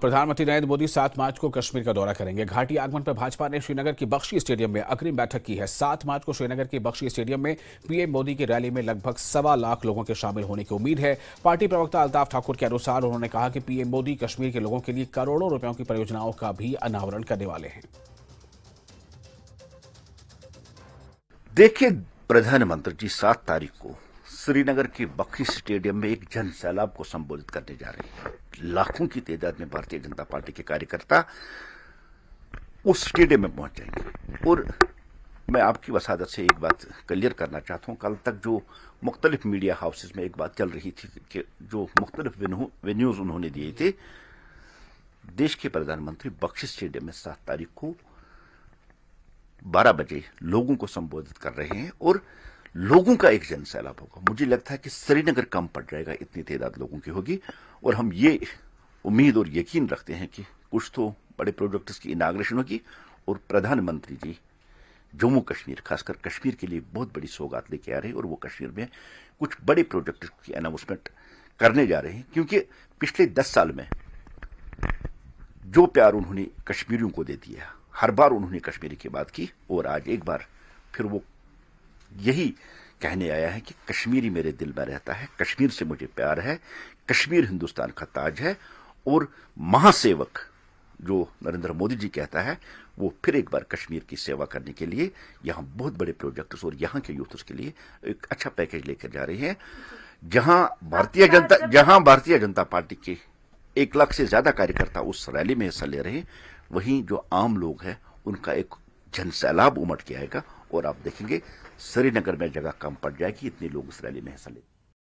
प्रधानमंत्री नरेंद्र मोदी सात मार्च को कश्मीर का दौरा करेंगे घाटी आगमन पर भाजपा ने श्रीनगर की बख्शी स्टेडियम में अग्रिम बैठक की है सात मार्च को श्रीनगर की बख्शी स्टेडियम में पीएम मोदी की रैली में लगभग सवा लाख लोगों के शामिल होने की उम्मीद है पार्टी प्रवक्ता अल्ताफ ठाकुर के अनुसार उन्होंने कहा कि पीएम मोदी कश्मीर के लोगों के लिए करोड़ों रुपयों की परियोजनाओं का भी अनावरण करने वाले हैं देखिए प्रधानमंत्री जी सात तारीख को श्रीनगर के बखी स्टेडियम में एक जन सैलाब को संबोधित करने जा रही है लाखों की तादाद में भारतीय जनता पार्टी के कार्यकर्ता उस स्टेडियम में पहुंच जाएंगे और मैं आपकी वसादत से एक बात क्लियर करना चाहता हूं कल तक जो मुख्तलिफ मीडिया हाउसेज में एक बात चल रही थी कि जो मुख्तलिफ वेन्यूज उन्होंने दिए थे देश के प्रधानमंत्री बख्शी स्टेडियम में सात तारीख को बारह बजे लोगों को संबोधित कर रहे हैं और लोगों का एक जन सैलाब होगा मुझे लगता है कि श्रीनगर कम पड़ जाएगा इतनी तादाद लोगों की होगी और हम ये उम्मीद और यकीन रखते हैं कि कुछ तो बड़े प्रोजेक्ट्स की इनाग्रेशन होगी और प्रधानमंत्री जी जम्मू कश्मीर खासकर कश्मीर के लिए बहुत बड़ी सौगात लेके आ रहे हैं और वो कश्मीर में कुछ बड़े प्रोजेक्ट की अनाउंसमेंट करने जा रहे हैं क्योंकि पिछले दस साल में जो प्यार उन्होंने कश्मीरियों को दे दिया हर बार उन्होंने कश्मीरी की बात की और आज एक बार फिर वो यही कहने आया है कि कश्मीरी मेरे दिल में रहता है कश्मीर से मुझे प्यार है कश्मीर हिंदुस्तान का ताज है और महासेवक जो नरेंद्र मोदी जी कहता है वो फिर एक बार कश्मीर की सेवा करने के लिए यहां बहुत बड़े प्रोजेक्ट्स और यहां के यूथ उसके लिए एक अच्छा पैकेज लेकर जा रहे हैं जहां भारतीय जनता जहां भारतीय जनता पार्टी के एक लाख से ज्यादा कार्यकर्ता उस रैली में हिस्सा ले रहे हैं वहीं जो आम लोग हैं उनका एक जनसैलाब उमट के आएगा और आप देखेंगे श्रीनगर में जगह कम पड़ जाएगी इतने लोग इस रैली में हिस्सा लेंगे